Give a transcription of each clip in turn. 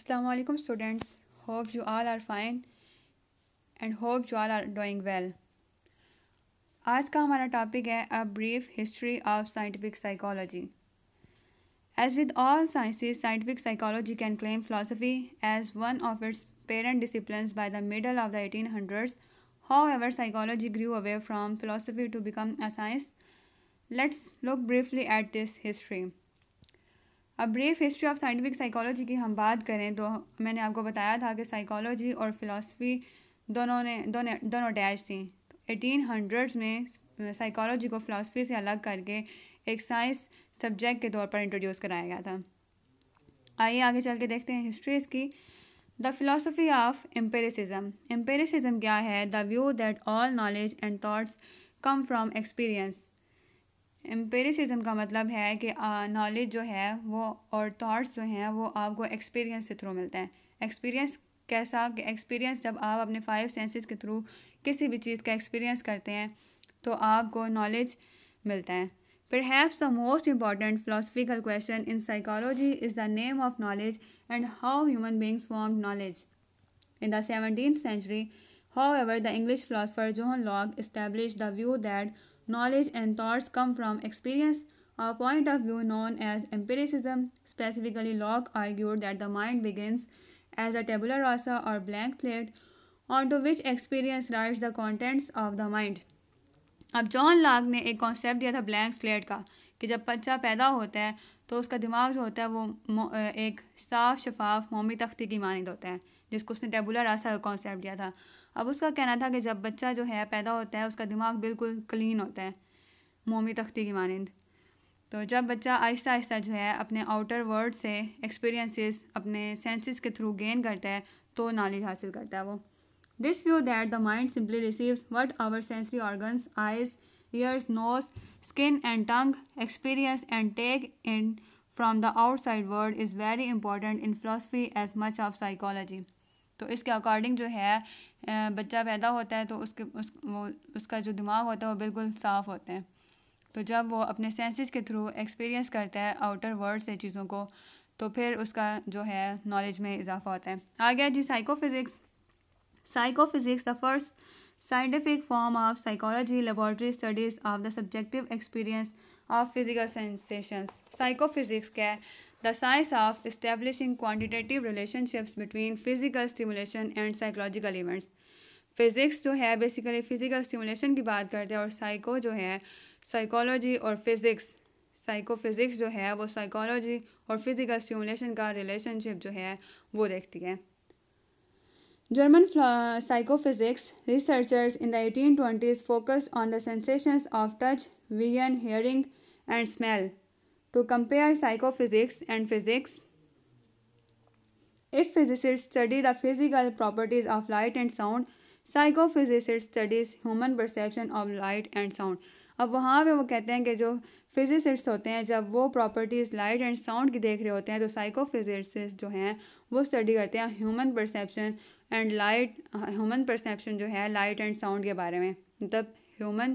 Assalamualaikum students hope you all are fine and hope you all are doing well आज topic हमारा topic है a brief history of scientific psychology as with all sciences scientific psychology can claim philosophy as one of parent disciplines by the middle of the 1800s. However, psychology grew away from philosophy to become a science. Let's look briefly at this history. अब brief history of scientific psychology की हम बात करें तो मैंने आपको बताया था कि साइकोलॉजी और फिलासफ़ी दोनों ने दोनों दोनों अटैच थी एटीन हंड्रेड्स में साइकोलॉजी को फिलासफ़ी से अलग करके एक साइंस सब्जेक्ट के तौर पर इंट्रोड्यूस कराया गया था आइए आगे चल के देखते हैं हिस्ट्री इसकी the philosophy of empiricism empiricism क्या है the view that all knowledge and thoughts come from experience empiricism का मतलब है कि नॉलेज जो है वो और थाट्स जो हैं वो आपको एक्सपीरियंस के थ्रू मिलता है एक्सपीरियंस कैसा कि एक्सपीरियंस जब आप अपने फाइव सेंसेस के थ्रू किसी भी चीज़ का एक्सपीरियंस करते हैं तो आपको नॉलेज मिलता है फिर have the most important philosophical question in psychology is the name of knowledge and how human beings form knowledge in the seventeen century however the English philosopher John Locke establish the view that knowledge and thoughts come from experience a point of view known as empiricism specifically Locke argued that the mind begins as a tabula rasa or blank slate on to which experience right the contents of the mind अब John Locke ने एक concept दिया था blank slate का कि जब बच्चा पैदा होता है तो उसका दिमाग जो होता है वो एक साफ शफाफ मोमी तख्ती की मानद होता है जिसको उसने टेबुलर रासा का कॉन्सेप्ट दिया था अब उसका कहना था कि जब बच्चा जो है पैदा होता है उसका दिमाग बिल्कुल क्लीन होता है मोमी तख्ती की मानंद तो जब बच्चा आहिस्ता आहिस्ता जो है अपने आउटर वर्ड से एक्सपीरियंसेस अपने सेंसेस के थ्रू गेन करता है तो नॉलेज हासिल करता है वो this view that the mind simply receives what our sensory organs eyes ears nose skin and tongue experience and take in from the outside world is very important in philosophy as much of psychology तो इसके according जो है बच्चा पैदा होता है तो उसके उस वो उसका जो दिमाग होता है वो बिल्कुल साफ़ होता है तो जब वो अपने सेंसेस के थ्रू एक्सपीरियंस करता है आउटर वर्ल्ड से चीज़ों को तो फिर उसका जो है नॉलेज में इजाफा होता है आ गया जी psychophysics psychophysics the first form of psychology laboratory studies of the subjective experience of physical sensations psychophysics क्या है the science of establishing quantitative relationships between physical stimulation and psychological events Physics, जो है basically physical stimulation की बात करते हैं और psycho जो है psychology और physics, psychophysics फिज़िक्स जो है वो साइकोलॉजी और फिज़िकल स्टिमुलेशन का रिलेशनशिप जो है वो देखती है German psychophysics researchers in the 1820s focused on the sensations of touch, vision, hearing, and smell. to तो compare psychophysics and physics. If physicists study the physical properties of light and sound, psychophysicist studies human perception of light and sound अब वहाँ पे वो कहते हैं कि जो physicist होते हैं जब वो प्रॉपर्टीज़ लाइट एंड साउंड की देख रहे होते हैं तो साइकोफिजिसिस्ट जो हैं वो स्टडी करते हैं human perception and light human perception जो है लाइट एंड साउंड के बारे में मतलब ह्यूमन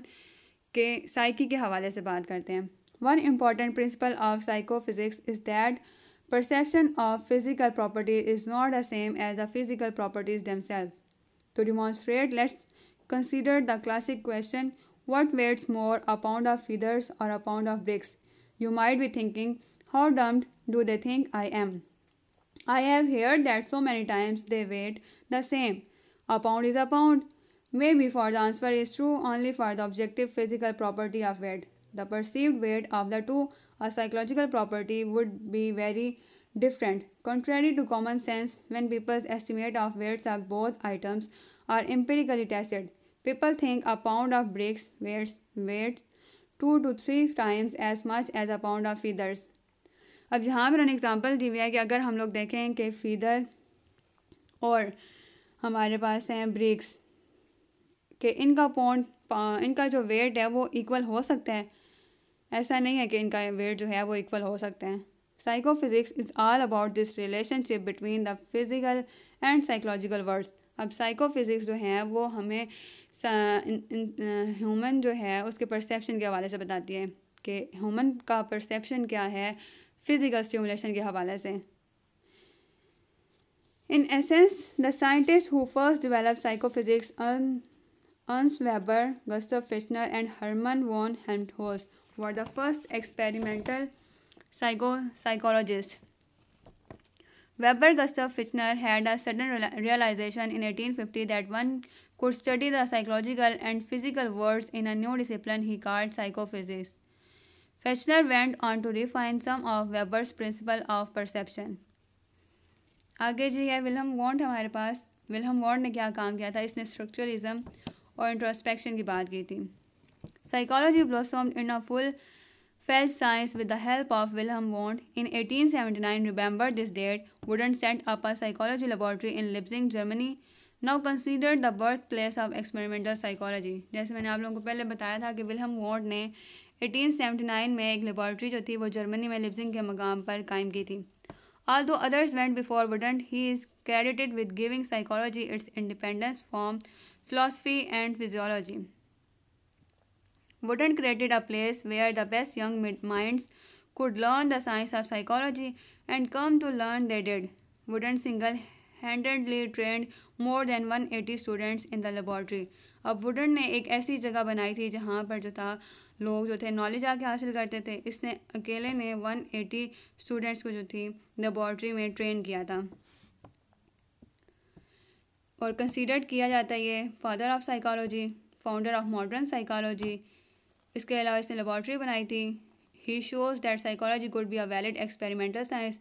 के साइकी के हवाले से बात करते हैं One important principle of psychophysics is that perception of physical property is not the same as the physical properties themselves. To demonstrate, let's consider the classic question what weighs more, a pound of feathers or a pound of bricks? You might be thinking, how dumb do they think I am? I have heard that so many times they weigh the same. A pound is a pound. Maybe for the answer is true only for the objective physical property of weight. The perceived weight of the two a psychological property would be very different contrary to common sense when people's estimate of weights of both items are empirically tested people think a pound of bricks weights weight two to three times as much as a pound of feathers अब यहाँ पर उन्होंने example दी हुई है कि अगर हम लोग देखें कि फीदर और हमारे पास हैं ब्रिक्स कि इनका पाउंड इनका जो वेट है वो इक्वल हो सकता है ऐसा नहीं है कि इनका वेट जो है वो इक्वल हो सकते हैं psychophysics is all about this relationship between the physical and psychological words अब साइकोफिज़िक्स जो है वो हमें ह्यूमन जो है उसके परसेप्शन के हवाले से बताती है कि ह्यूमन का परसेप्शन क्या है फिज़िकल स्टिमुलेशन के हवाले से in essence the scientist who first develop psychophysics, Ernst Weber Gustav Fechner and Hermann von Helmholtz, were the first experimental psycho psychologist Weber Gustav Fechner had a sudden realisation in eighteen fifty that one could study the psychological and physical words in a new discipline he called psychophysics Fechner went on to refine some of Weber's principle of perception आगे जी है Welham want हमारे पास Welham want ने क्या काम किया था इसने स्ट्रक्चरलिज्म और इंट्रोस्पेक्शन की बात की थी Psychology blossomed in a full fledged science with the help of Wilhelm Wundt. In 1879, remember this date, Wundt set up a psychology laboratory in Leipzig, Germany. Now consider the birth place of experimental psychology जैसे मैंने आप लोगों को पहले बताया था कि Welham vote ने 1879 में एक लेबॉर्ट्री जो थी वो जर्मनी में लिप्जिंग के मकाम पर कायम की थी although others went before Wundt he is credited with giving psychology its independence from philosophy and physiology Wooden created a place where the best young minds could learn the science of psychology and come to learn they did. वुडन single handedly trained more than 180 students in the laboratory अब वुडन ने एक ऐसी जगह बनाई थी जहाँ पर जो था लोग जो थे नॉलेज आके हासिल करते थे इसने अकेले ने 180 स्टूडेंट्स को जो थी लेबॉर्ट्री में ट्रेन किया था और कंसीडर्ड किया जाता है ये father of psychology founder of modern psychology इसके अलावा इसने लेबॉर्ट्री बनाई थी he shows that psychology could be a valid experimental science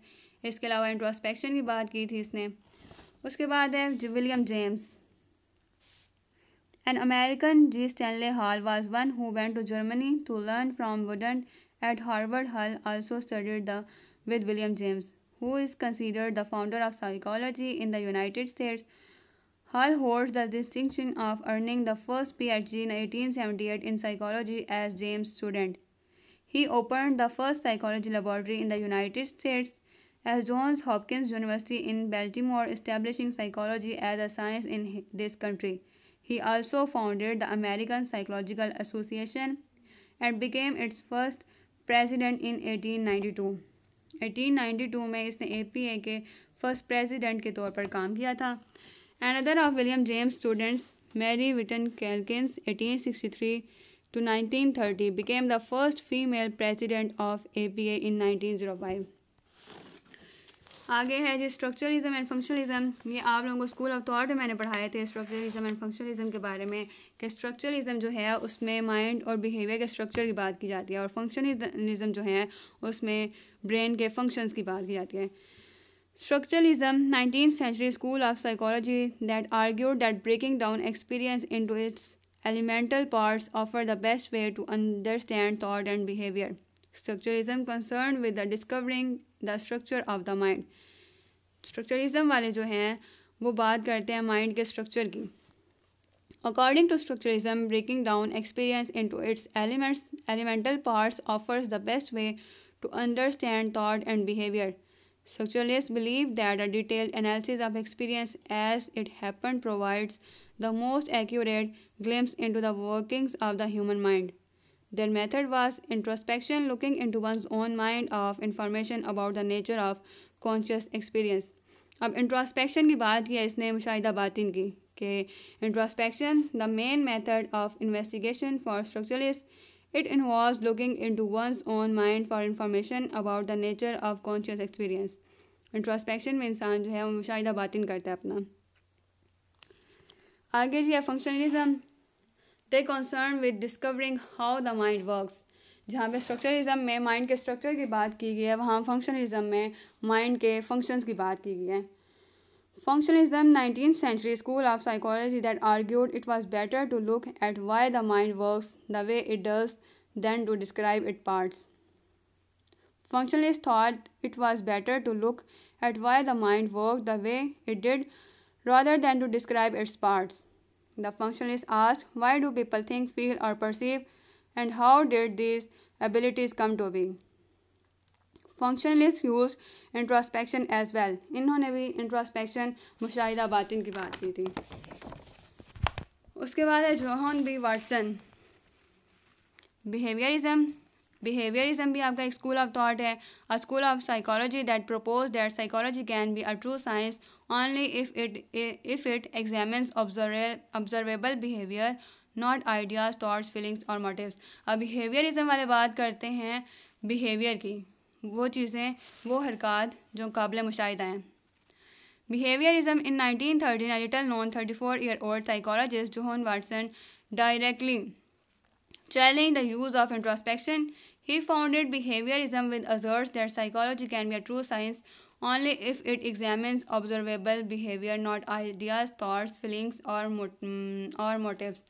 इसके अलावा इंट्रोस्पेक्शन की बात की थी इसने उसके बाद है William James an American G Stanley Hall was one who went to Germany to learn from वुडन at Harvard Hall also studied the with William James who is considered the founder of psychology in the United States Hall holds the distinction of earning the first PhD in 1878 in psychology as James' student. He opened the first psychology laboratory in the United States as Johns Hopkins University in Baltimore, establishing psychology as a science in this country. He also founded the American Psychological Association and became its first president in 1892. 1892 में इसने के first president president के तौर पर काम किया था Another of William James' students, Mary Witten Calkins, 1863 to 1930, became the first female president of APA in 1905. आगे है जी स्ट्रक्चरलिज्म एंड फंक्शनलिज्म ये आप लोगों को स्कूल ऑफ थॉट में मैंने पढ़ाए थे स्ट्रक्चरलिज्म एंड फंक्शनलिज्म के बारे में कि स्ट्रक्चरलिज्म जो है उसमें माइंड और बिहेवियर के स्ट्रक्चर की बात की जाती है और फंक्शनलिज्म जो है उसमें ब्रेन के फंक्शंस की बात की जाती है Structuralism, 19th century school of psychology that argued that breaking down experience into its elemental parts offered the best way to understand thought and behavior. Structuralism concerned with the discovering the structure of the mind. Structuralism वाले जो हैं वो बात करते हैं mind के structure की According to structuralism, breaking down experience into its elements, elemental parts offers the best way to understand thought and behavior. Structuralists believe that a detailed analysis of experience as it happened provides the most accurate glimpse into the workings of the human mind. Their method was introspection, looking into one's own mind of information about the nature of conscious experience. अब introspection की बात किया इसने मुशाहिदा बातिन की कि introspection the main method of investigation for structuralist it involve looking into one's own mind for information about the nature of conscious experience introspection में इंसान जो है वो मुशाहिदा बातिन करता है अपना आगे जी है functionalism they concern with discovering how the mind works जहाँ पे स्ट्रक्चरिज्म में माइंड के स्ट्रक्चर की बात की गई है वहाँ फंक्शनलिज्म में माइंड के फंक्शंस की बात की गई है Functionalism 19th century school of psychology that argued it was better to look at why the mind works the way it does than to describe its parts. Functionalists thought it was better to look at why the mind worked the way it did rather than to describe its parts. The functionalists asked why do people think, feel or perceive and how did these abilities come to be. Functionalist use introspection as well इन्होंने भी introspection मुशाहिदा बातिन की बात की थी उसके बाद है John B Watson behaviourism behaviourism भी आपका एक स्कूल ऑफ थॉट है a school of psychology that propose that psychology can be a true science only if it if it examines observable behaviour not ideas thoughts feelings और motives अब behaviourism वाले बात करते हैं बिहेवियर की वो चीज़ें वो हरकत जो काबिल मुशाह हैं behaviourism in nineteen thirty nine little known thirty four year old psychologist John Watson directly challenge the use of introspection he founded behaviourism with urges that psychology can be a true science only if it examine observable behaviour not ideas thoughts feelings और motives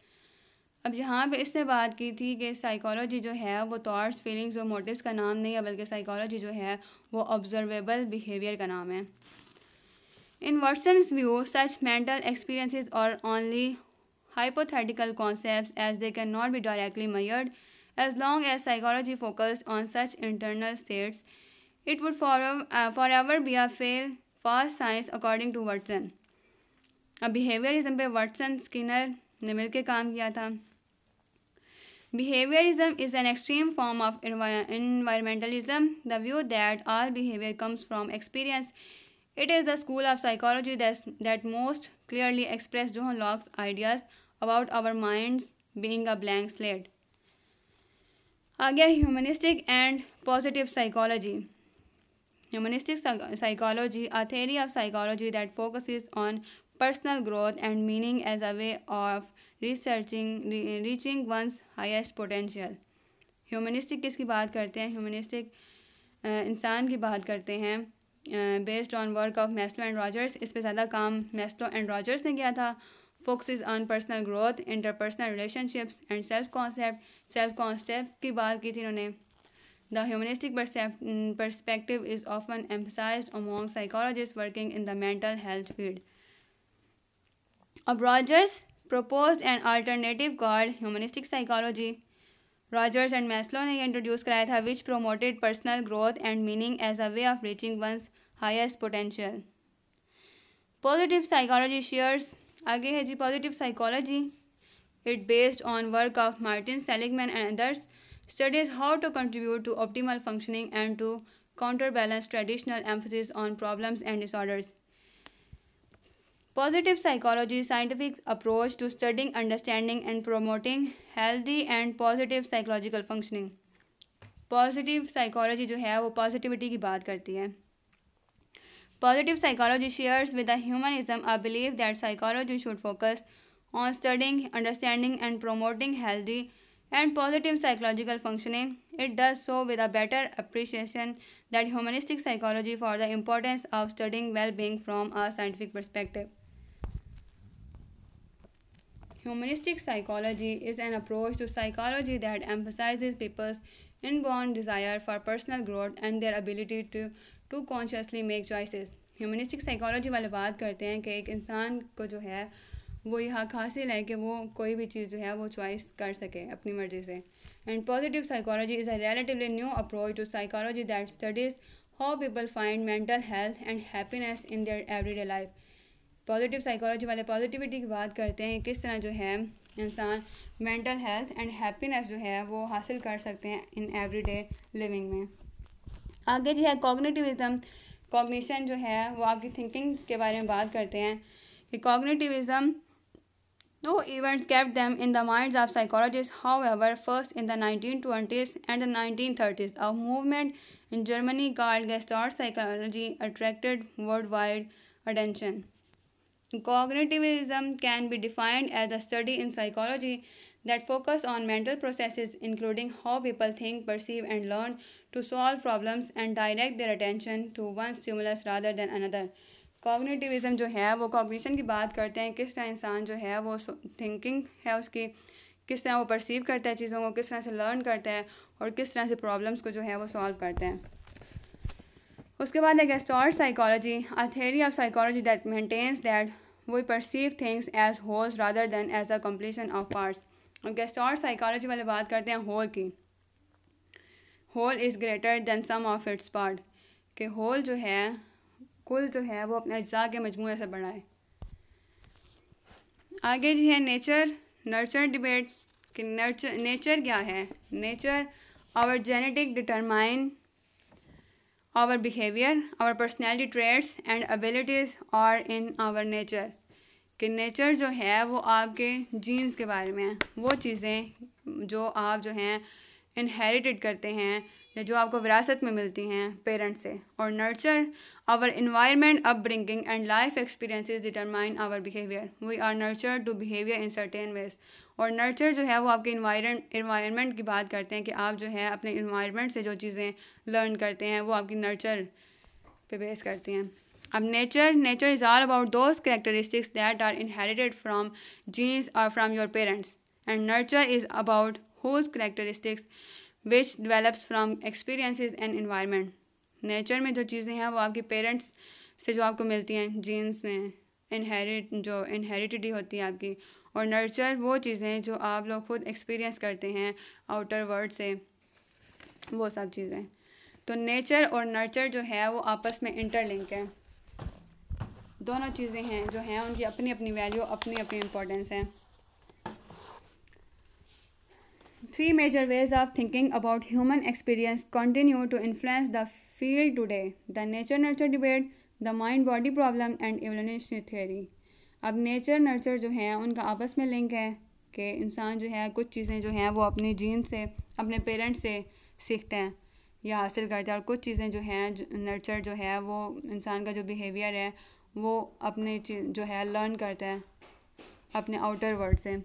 अब यहाँ पे इसने बात की थी कि psychology जो है वो थाट्स फीलिंग्स और मोटिव्स का नाम नहीं है बल्कि साइकोलॉजी जो है वो ऑब्जर्वेबल बिहेवियर का नाम है in Watson's view such mental experiences और only hypothetical concept as they can not be directly measured as long as psychology focused on such internal states it would forever be a fail for science according to Watson अब behaviourism पे Watson Skinner ने मिलकर काम किया था Behaviorism is an extreme form of environmentalism, the view that all behavior comes from experience. It is the school of psychology that, that most clearly expressed John Locke's ideas about our minds being a blank slate. आगे humanistic and positive psychology. Humanistic psychology, a theory of psychology that focuses on personal growth and meaning as a way of researching re, reaching one's highest potential humanistic किसकी बात करते हैं humanistic इंसान की बात करते हैं based on work of Maslow and Rogers इस पे ज़्यादा काम मैस्लो एंड रॉजर्स ने किया था focuses on personal growth interpersonal relationships and self concept self concept की बात की थी इन्होंने The humanistic perspective is often emphasized among psychologists working in the mental health field. Rogers proposed an alternative called humanistic psychology. Rogers and Maslow ने introduce कराया था which promoted personal growth and meaning as a way of reaching one's highest potential positive psychology shares आगे है जी positive psychology it based on work of Martin Seligman and others studies how to contribute to optimal functioning and to counterbalance traditional emphasis on problems and disorders. Positive psychology is scientific approach to studying, understanding and promoting healthy and positive psychological functioning. Positive psychology, जो है वो positivity, की बात करती है positive psychology shares with the humanism a believe that psychology on studying, understanding, and promoting healthy and positive psychological functioning. It does so with a better appreciation that humanistic psychology for the importance of studying well being from a scientific perspective. Humanistic psychology is an approach to psychology that emphasizes people's inborn desire for personal growth and their ability to, to consciously make choices. Humanistic psychology वाले बात करते हैं कि एक इंसान को जो है वो यह हक हासिल है कि वो कोई भी चीज़ जो है वो चॉइस कर सके अपनी मर्जी से and positive psychology is a relatively new approach to psychology that studies how people find mental health and happiness in their everyday life positive psychology वाले पॉजिटिविटी की बात करते हैं किस तरह जो है इंसान मेंटल हेल्थ एंड हैप्पीनेस जो है वो हासिल कर सकते हैं इन एवरीडे लिविंग में आगे जो है कॉग्निटिविज़म कॉग्निशन जो है वो आपकी थिंकिंग के बारे में बात करते हैं कि cognitivism two events kept them in the mind of psychologist however first in the nineteen twenties and the nineteen thirties a movement in Germany called गेस्ट psychology attracted worldwide attention Cognitivism can be defined as a study in psychology that focus on mental processes including how people think, perceive and learn to solve problems and direct their attention to one stimulus rather than another. Cognitivism जो है वो cognition की बात करते हैं किस तरह इंसान जो है वो थिंकिंग है उसकी किस तरह वो परसीव करता है चीज़ों को किस तरह से लर्न करता है और किस तरह से प्रॉब्लम्स को जो है वो सॉल्व करता है उसके बाद है gestalt psychology a theory of psychology that maintains that we perceive things as wholes rather than as a completion of parts अब गेस्टॉर साइकोलॉजी वाले बात करते हैं होल की whole is greater than sum of its part के whole जो है कुल जो है वो अपने अज्जा के मजमू से बढ़ाए आगे जी है नेचर नर्चर डिबेट कि नर्चर नेचर क्या है nature our genetic determine our behavior, our personality traits and abilities are in our nature. कि नेचर जो है वो आपके जीन्स के बारे में है वो चीज़ें जो आप जो हैं इनहेरिटेड करते हैं या जो आपको विरासत में मिलती हैं पेरेंट्स से और nurture our environment upbringing and life experiences determine our behaviour we are nurture to behaviour in certain ways और नर्चर जो है वो आपके इन्वायरमेंट की बात करते हैं कि आप जो है अपने इन्वायरमेंट से जो चीज़ें लर्न करते हैं वो आपकी नर्चर पे बेस करती हैं अब nature nature is all about those characteristics that are inherited from genes और from your parents and nurture is about those characteristics which develops from experiences and environment nature में जो चीज़ें हैं वो आपके पेरेंट्स से जो आपको मिलती हैं जीन्स में इनहेरिट जो इनहेरिटिडी होती है आपकी और नर्चर वो चीज़ें जो आप लोग ख़ुद एक्सपीरियंस करते हैं आउटर वर्ल्ड से वो सब चीज़ें तो नेचर और नर्चर जो है वो आपस में इंटरलिंक है दोनों चीज़ें हैं जो हैं उनकी अपनी अपनी वैल्यू अपनी अपनी इम्पोर्टेंस है three major ways of thinking about human experience continue to influence the field today the nature nurture debate the mind body problem and evolutionary theory अब नेचर नर्चर जो हैं उनका आपस में लिंक है कि इंसान जो है कुछ चीज़ें जो हैं वो अपनी जीन से अपने पेरेंट्स से सीखते हैं या हासिल करते हैं और कुछ चीज़ें जो हैं नर्चर जो है वो इंसान का जो बिहेवियर है वो अपने जो है लर्न करता है अपने आउटर वर्ल्ड से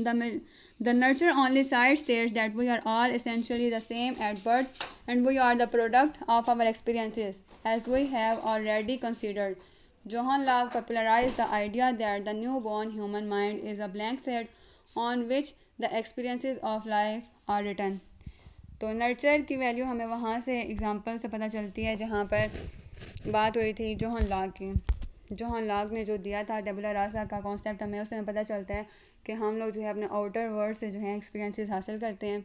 the nurture only side stage that we are all essentially the same at birth and we are the product of our experiences as we have already considered Johann popularized the idea that the newborn human mind is a blank slate on which the experiences of life are written. तो nurture की value हमें वहाँ से example से पता चलती है जहाँ पर बात हुई थी जोहन लाग की जोहन लाग ने जो दिया था डबल रासा का कॉन्सेप्ट हमें उससे हमें पता चलता है कि हम लोग जो है अपने आउटर वर्ल्ड से जो है एक्सपीरियंसेस हासिल करते हैं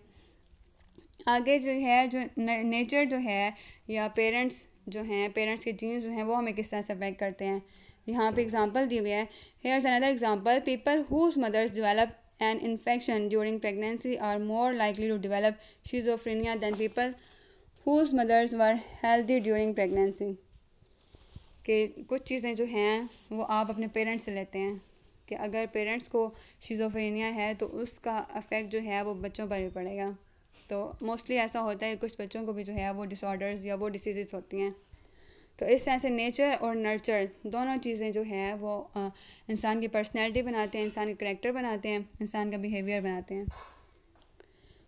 आगे जो है जो नेचर जो है या पेरेंट्स जो हैं पेरेंट्स के जीन्स जो हैं वो हमें किस तरह से अफेक्ट करते हैं यहाँ पे एग्जांपल दी हुई है here is another example people whose mothers develop an infection during pregnancy are more likely to develop schizophrenia than people whose mothers were healthy during pregnancy के कुछ चीज़ें जो हैं वो आप अपने पेरेंट्स से लेते हैं कि अगर पेरेंट्स को शीजोफ्रेनिया है तो उसका अफेक्ट जो है वो बच्चों पर भी पड़ेगा तो मोस्टली ऐसा होता है कुछ बच्चों को भी जो है वो डिसऑर्डर्स या वो डिसीज़ होती हैं तो इस तरह से नेचर और नर्चर दोनों चीज़ें जो है वो इंसान की पर्सनैलिटी बनाते हैं इंसान के करेक्टर बनाते हैं इंसान का बिहेवियर बनाते हैं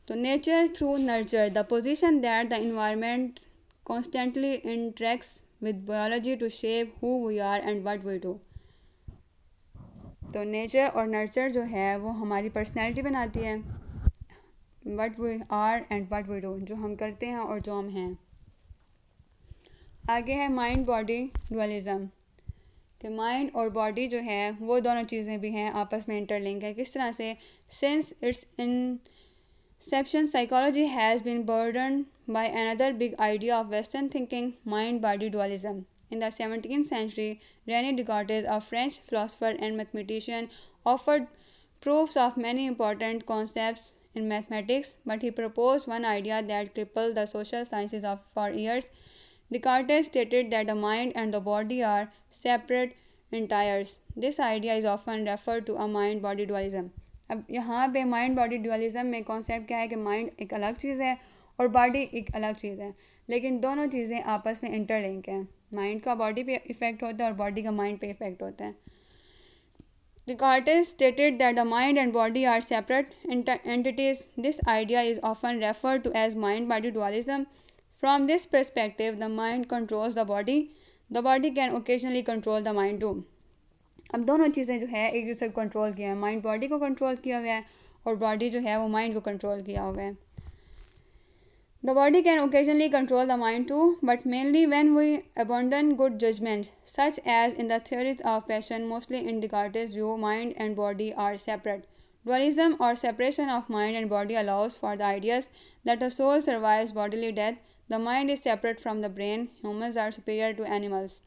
तो nature through nurture the position that the environment constantly interacts with biology to shape who we are and what we do तो नेचर और नर्चर जो है वो हमारी पर्सनैलिटी बनाती है what we are and what we don't जो हम करते हैं और जो हम हैं आगे है माइंड बॉडी डुअलिज़म कि माइंड और बॉडी जो है वो दोनों चीज़ें भी हैं आपस में इंटरलिंक है किस तरह से since its inception psychology has been burden by another big idea of western thinking mind body dualism in the seventeen century René Descartes, of French philosopher and mathematician offered proofs of many important concept in mathematics, but he proposed one idea that crippled the social sciences of for years. Descartes stated that the mind and the body are separate entires. This idea is often referred to a mind body dualism. अब यहाँ पे mind body dualism में concept क्या है कि mind एक अलग चीज़ है और बॉडी एक अलग चीज़ है लेकिन दोनों चीज़ें आपस में इंटरलिंक हैं माइंड का बॉडी पे इफ़ेक्ट होता है और बॉडी का माइंड पे इफ़ेक्ट होता है Descartes stated that the mind and body are separate ent- entities. This idea is often referred to as mind body dualism. From this perspective, the mind controls the body. The body can occasionally control the mind too. अब दोनों चीज़ें जो है एक दूसरे को control किया है माइंड बॉडी को कंट्रोल किया हुआ है और बॉडी जो है वो माइंड को कंट्रोल किया हुआ है The body can occasionally control the mind too, but mainly when we abandon good judgment, such as in the theories of passion, mostly in Descartes' view, mind and body are separate. Dualism or separation of mind and body allows for the ideas that a soul survives bodily death, the mind is separate from the brain, humans are superior to animals.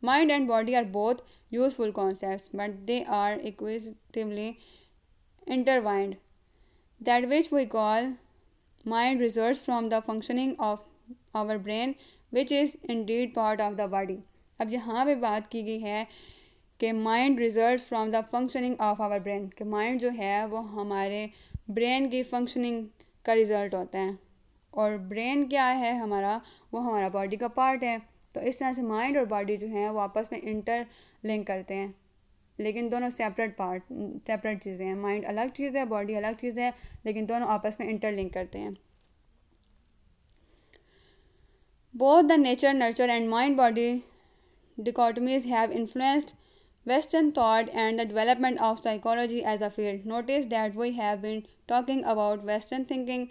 Mind and body are both useful concepts, but they are equitably intertwined. That which we call mind reserve from the functioning of our brain which is indeed part of the body अब यहाँ पे बात की गई है कि mind reserve from the functioning of our brain कि mind जो है वो हमारे ब्रेन की फंक्शनिंग का रिज़ल्ट होता है और ब्रेन क्या है हमारा वो हमारा बॉडी का पार्ट है तो इस तरह से माइंड और बॉडी जो है वो आपस में इंटर लिंक करते हैं लेकिन दोनों सेपरेट पार्ट सेपरेट चीज़ें हैं माइंड अलग चीज़ है बॉडी अलग चीज़ है लेकिन दोनों आपस में इंटरलिंक करते हैं both the nature nurture and mind body dichotomies have influenced western thought and the development of psychology as a field notice that we have been talking about western thinking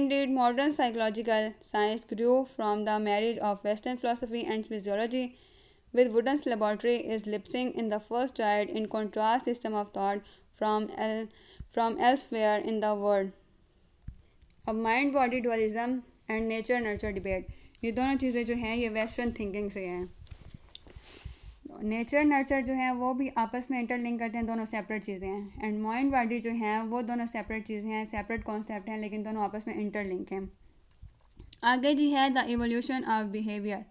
indeed modern psychological science grow from the marriage of western philosophy and physiology with Wooden's laboratory is lipsing in the first diet in contrast system of thought from, el- from elsewhere in the world. अब mind body dualism and nature nurture debate ये दोनों चीज़ें जो हैं ये western thinking से हैं nature nurture जो है वो भी आपस में इंटरलिंक करते हैं दोनों सेपरेट चीज़ें हैं एंड माइंड बॉडी जो हैं वो दोनों सेपरेट चीज़ें हैं सेपरेट कॉन्सेप्ट हैं लेकिन दोनों आपस में इंटरलिंक हैं आगे जी है the evolution of behaviour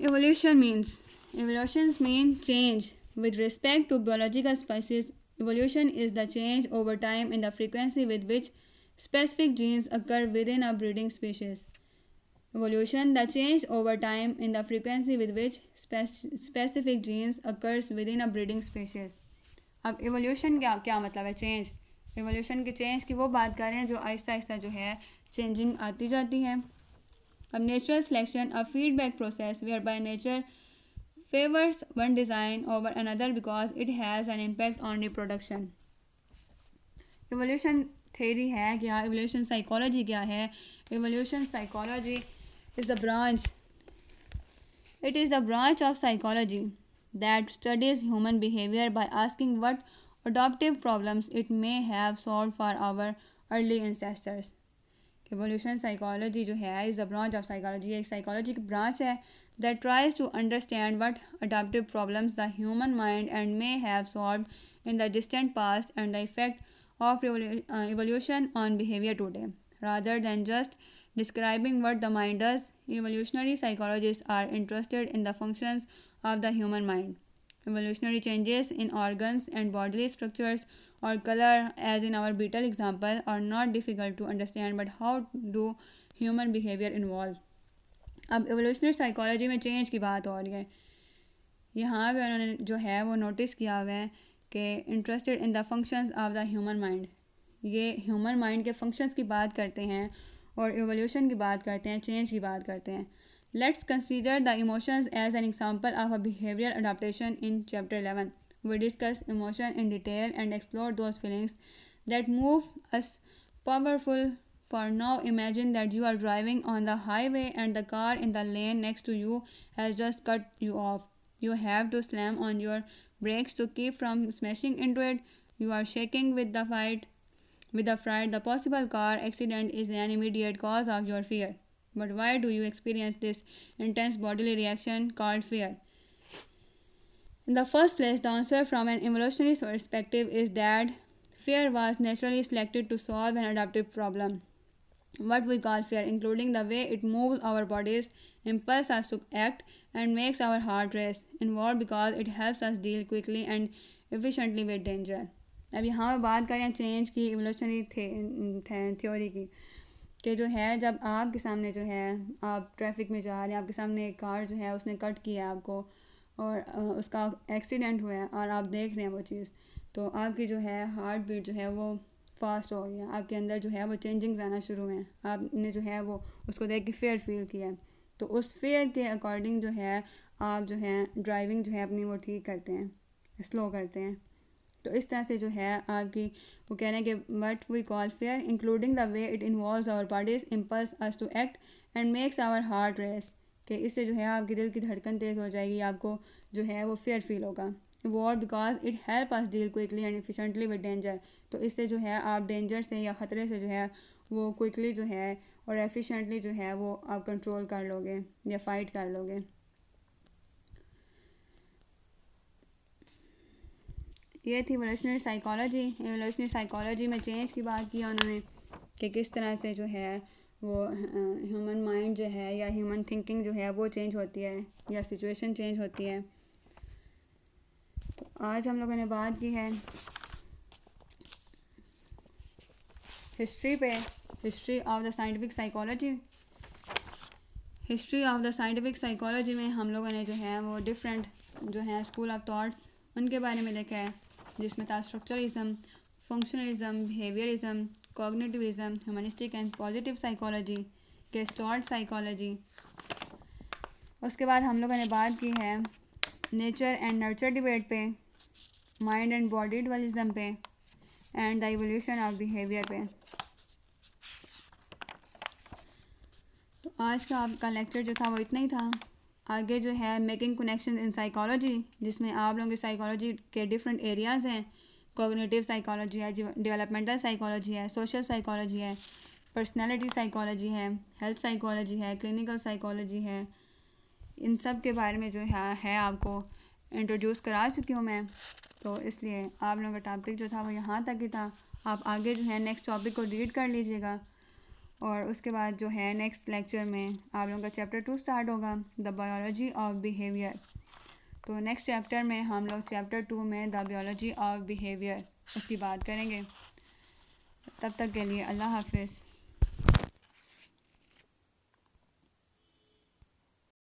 Evolution means evolution means change with respect to biological species. Evolution is the change over time in the frequency with which specific genes occur within a breeding species. Evolution the change over time in the frequency with which spe specific genes occurs within a breeding species. अब evolution क्या क्या मतलब है change evolution के change की वो बात कर रहे हैं जो आहिस्ता आहिस्ता जो है चेंजिंग आती जाती है of natural selection a feedback process whereby nature favors one design over another because it has an impact on reproduction evolution theory है क्या evolution psychology क्या है evolution psychology is the branch it is the branch of psychology that studies human behavior by asking what adaptive problems it may have solved for our early ancestors evolution psychology jo is a branch of psychology a psychological branch that tries to understand what adaptive problems the human mind and may have solved in the distant past and the effect of uh, evolution on behavior today rather than just describing what the mind does evolutionary psychologists are interested in the functions of the human mind evolutionary changes in organs and bodily structures और colour as in our beetle example और not difficult to understand but how do human behaviour involve अब evolutionary psychology में change की बात हो रही है यहाँ पर उन्होंने जो है वो नोटिस किया हुआ है कि interested in the functions of the human mind ये ह्यूमन माइंड के फंक्शंस की बात करते हैं और एवोल्यूशन की बात करते हैं चेंज की बात करते हैं let's consider the emotions as an example of a behaviour adaptation in chapter eleven We discuss emotion in detail and explore those feelings that move us powerful for now imagine that you are driving on the highway and the car in the lane next to you has just cut you off you have to slam on your brakes to keep from smashing into it you are shaking with the fight with the fright the possible car accident is an immediate cause of your fear but why do you experience this intense bodily reaction called fear in the first place, the answer from an evolutionary perspective is that fear was naturally selected to solve an adaptive problem. What we call fear, including the way it moves our bodies, impels us to act, and makes our heart race, involved because it helps us deal quickly and efficiently with danger. अभी यहाँ पर बात करें change की evolutionary theory की कि जो है जब आपके सामने जो है आप ट्रैफिक में जा रहे हैं आपके सामने एक कार जो है उसने कट किया आपको और उसका एक्सीडेंट हुआ है और आप देख रहे हैं वो चीज़ तो आपकी जो है हार्ट बीट जो है वो फास्ट हो गया आपके अंदर जो है वो चेंजिंग्स आना शुरू हुए हैं आपने जो है वो उसको देख के फेयर फील किया है तो उस फेयर के अकॉर्डिंग जो है आप जो है ड्राइविंग जो है अपनी वो ठीक करते हैं स्लो करते हैं तो इस तरह से जो है आपकी वो कह रहे हैं कि what we call fear including the way it involve our bodies impulse us to act and makes our heart race कि इससे जो है आपके दिल की धड़कन तेज़ हो जाएगी आपको जो है वो फेयर फील होगा वॉर because it help us deal quickly and efficiently with danger तो इससे जो है आप डेंजर से या ख़तरे से जो है वो क्विकली जो है और एफिशेंटली जो है वो आप कंट्रोल कर लोगे या फाइट कर लोगे ये थी वोल्यूशनरी साइकोलॉजी वोल्यूशनरी साइकोलॉजी में चेंज की बात किया उन्होंने कि किस तरह से जो है वो ह्यूमन माइंड जो है या ह्यूमन थिंकिंग जो है वो चेंज होती है या सिचुएशन चेंज होती है तो आज हम लोगों ने बात की है हिस्ट्री पे history of the scientific psychology history of the scientific psychology में हम लोगों ने जो है वो डिफरेंट जो है स्कूल ऑफ थॉट्स उनके बारे में देखा है जिसमें था structuralism functionalism behaviourism cognitivism, humanistic and positive psychology, gestalt psychology उसके बाद हम लोगों ने बात की है नेचर एंड नर्चर डिबेट पे माइंड एंड बॉडी डिवलिज्म पे and the evolution of behaviour पे तो आज का आपका लेक्चर जो था वो इतना ही था आगे जो है मेकिंग कनेक्शन इन साइकोलॉजी जिसमें आप लोगों की साइकोलॉजी के डिफरेंट एरियाज़ हैं कॉग्निटिव साइकोलॉजी है डेवलपमेंटल साइकोलॉजी है सोशल साइकोलॉजी है पर्सनैलिटी साइकोलॉजी है हेल्थ साइकोलॉजी है क्लिनिकल साइकोलॉजी है इन सब के बारे में जो है, है आपको इंट्रोड्यूस करा चुकी हूँ मैं तो इसलिए आप लोगों का टॉपिक जो था वो यहाँ तक ही था आप आगे जो है नेक्स्ट टॉपिक को रीड कर लीजिएगा और उसके बाद जो है नेक्स्ट लेक्चर में आप लोगों का चैप्टर टू स्टार्ट होगा द बायोलॉजी ऑफ बिहेवियर तो नेक्स्ट चैप्टर में हम लोग चैप्टर टू में द बायोलॉजी ऑफ बिहेवियर उसकी बात करेंगे तब तक के लिए अल्लाह हाफिज़